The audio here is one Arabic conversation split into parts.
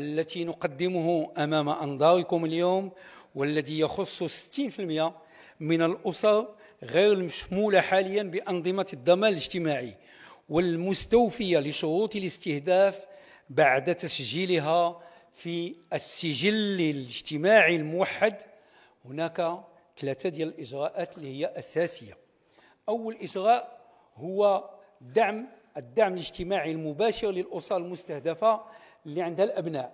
التي نقدمه أمام أنظاركم اليوم والذي يخص 60% من الأسر غير المشمولة حاليا بأنظمة الضمان الاجتماعي والمستوفية لشروط الاستهداف بعد تسجيلها في السجل الاجتماعي الموحد هناك ثلاثة ديال الإجراءات اللي هي أساسية أول إجراء هو دعم الدعم الاجتماعي المباشر للأسر المستهدفة اللي عندها الأبناء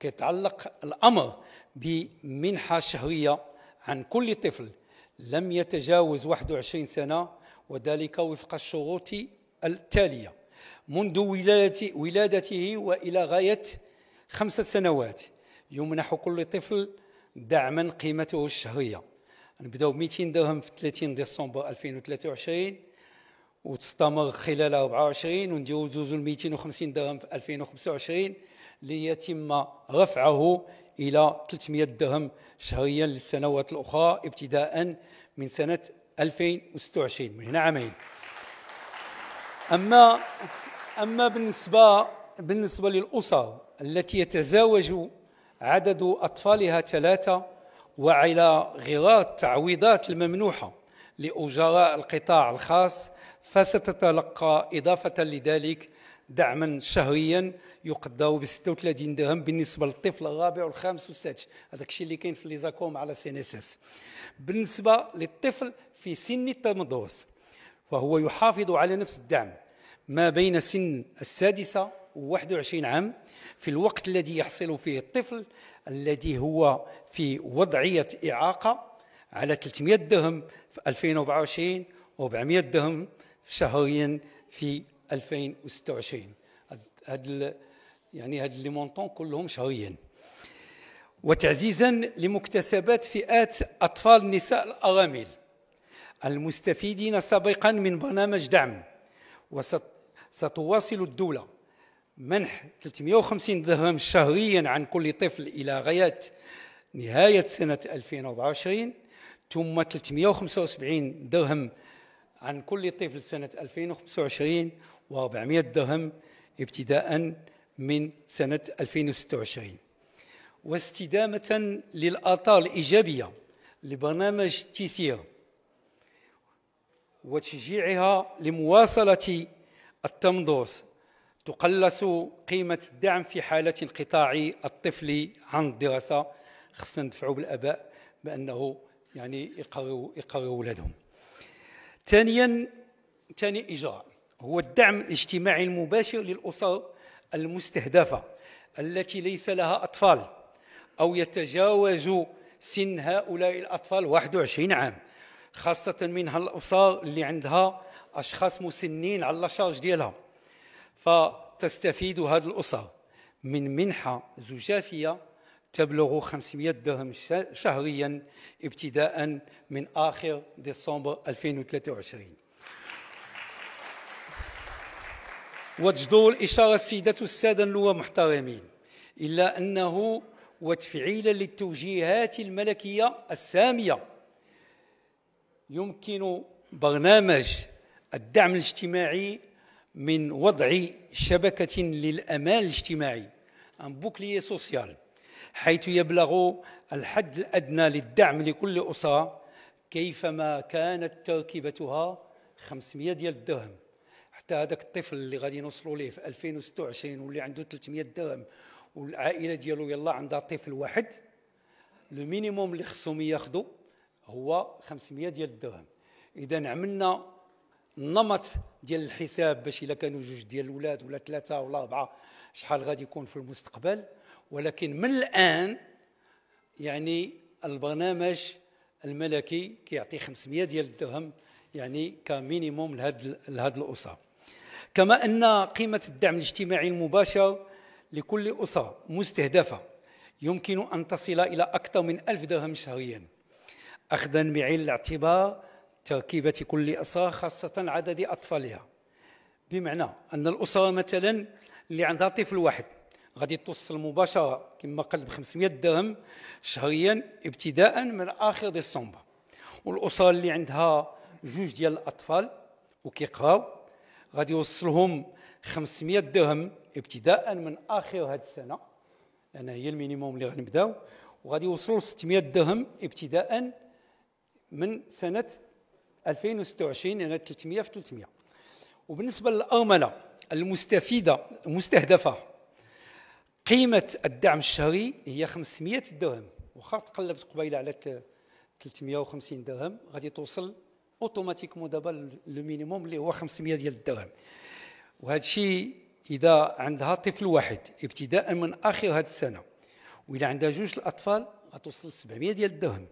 كيتعلق الأمر بمنحة شهرية عن كل طفل لم يتجاوز 21 سنة وذلك وفق الشروط التالية منذ ولادته وإلى غاية خمسة سنوات يمنح كل طفل دعما قيمته الشهرية نبداو 200 درهم في 30 ديسمبر 2023 وتستمر خلال 24 ونديرو زوج 250 درهم في 2025 ليتم رفعه الى 300 درهم شهريا للسنوات الاخرى ابتداء من سنه 2026 من هنا عامين اما اما بالنسبه بالنسبه للاسر التي يتزاوج عدد اطفالها ثلاثه وعلى غرار التعويضات الممنوحه لأجراء القطاع الخاص فستتلقى إضافة لذلك دعما شهريا يقدر ب 36 درهم بالنسبه للطفل الرابع والخامس والسادس هذاك الشيء اللي كاين في ليزاكوم على سي بالنسبه للطفل في سن التمدرس فهو يحافظ على نفس الدعم ما بين سن السادسه و21 عام في الوقت الذي يحصل فيه الطفل الذي هو في وضعيه اعاقه على 300 درهم في 2024 و400 درهم شهريا في 2026 هاد يعني هاد لي مونطون كلهم شهريا وتعزيزا لمكتسبات فئات اطفال النساء الارامل المستفيدين سابقا من برنامج دعم وستواصل الدوله منح 350 درهم شهريا عن كل طفل الى غايه نهايه سنه 2024 ثم 375 درهم عن كل طفل سنة 2025 و400 درهم ابتداء من سنة 2026 واستدامة للآثار الإيجابية لبرنامج تيسير وتشجيعها لمواصلة التمدوس تقلص قيمة الدعم في حالة انقطاع الطفل عن الدراسة خصنا ندفعوا بالآباء بأنه يعني يقروا يقروا ولادهم ثانيا ثاني اجراء هو الدعم الاجتماعي المباشر للاسر المستهدفه التي ليس لها اطفال او يتجاوز سن هؤلاء الاطفال 21 عام خاصه منها الاسر اللي عندها اشخاص مسنين على الشارج ديالها فتستفيد هذه الاسر من منحه زجافيه تبلغ 500 درهم شهريا ابتداء من آخر ديسمبر 2023 وتجدر الإشارة السيدة السادة اللواء محترمين إلا أنه وتفعيلا للتوجيهات الملكية السامية يمكن برنامج الدعم الاجتماعي من وضع شبكة للأمان الاجتماعي ان بوكليي سوسيال حيث يبلغ الحد الأدنى للدعم لكل أسرة كيفما كانت تركيبتها 500 ديال الدرهم حتى هذاك الطفل اللي غادي نوصلوا ليه في 2026 واللي عنده 300 درهم والعائله ديالو يلا عندها طفل واحد لو مينيموم اللي خصهم ياخذوا هو 500 ديال الدرهم اذا عملنا النمط ديال الحساب باش الا كانوا جوج ديال الاولاد ولا ثلاثه ولا اربعه شحال غادي يكون في المستقبل ولكن من الآن يعني البرنامج الملكي كيعطي 500 ديال الدرهم يعني كمينيموم لهذ لهذ الاسره كما ان قيمه الدعم الاجتماعي المباشر لكل اسره مستهدفه يمكن ان تصل الى اكثر من ألف درهم شهريا اخذا بعين الاعتبار تركيبه كل اسره خاصه عدد اطفالها بمعنى ان الاسره مثلا اللي عندها طفل واحد غادي توصل مباشره كما قلت ب 500 درهم شهريا ابتداء من اخر ديسمبر والاسره اللي عندها جوج ديال الاطفال وكيقراو غادي يوصلهم 500 درهم ابتداء من اخر هذه السنه لان هي المينيموم اللي غنبداو وغادي يوصلوا 600 درهم ابتداء من سنه 2026 يعني 300 في 300 وبالنسبه للارمله المستفيده المستهدفه قيمه الدعم الشهري هي 500 درهم واخا تقلبت قبيله على 350 درهم غادي توصل اوتوماتيكمون دابا لو مينيموم اللي هو 500 ديال الدرهم وهذا الشيء اذا عندها طفل واحد ابتداء من اخر هذه السنه وإلى عندها جوج الاطفال غتوصل 700 ديال الدرهم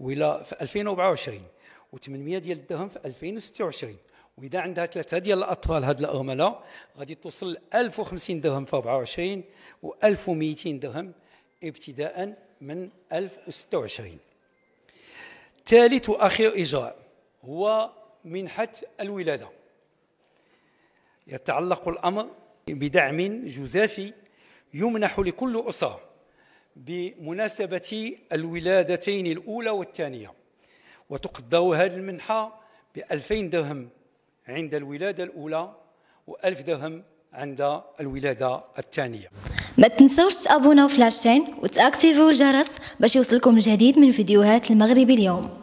وإلى في 2024 و800 ديال الدرهم في 2026 واذا عندها ثلاثه ديال الاطفال هاد الارمله غادي توصل 1050 درهم في 24 و 1200 درهم ابتداء من 1026 ثالث واخير اجراء هو منحه الولاده يتعلق الامر بدعم جزافي يمنح لكل اسره بمناسبه الولادتين الاولى والثانيه وتقدر هذه المنحه ب 2000 درهم عند الولادة الأولى و1000 درهم عند الولادة الثانية ما تنسوش تابوناو لاشين وتاكتيفيو الجرس باش يوصلكم الجديد من فيديوهات المغرب اليوم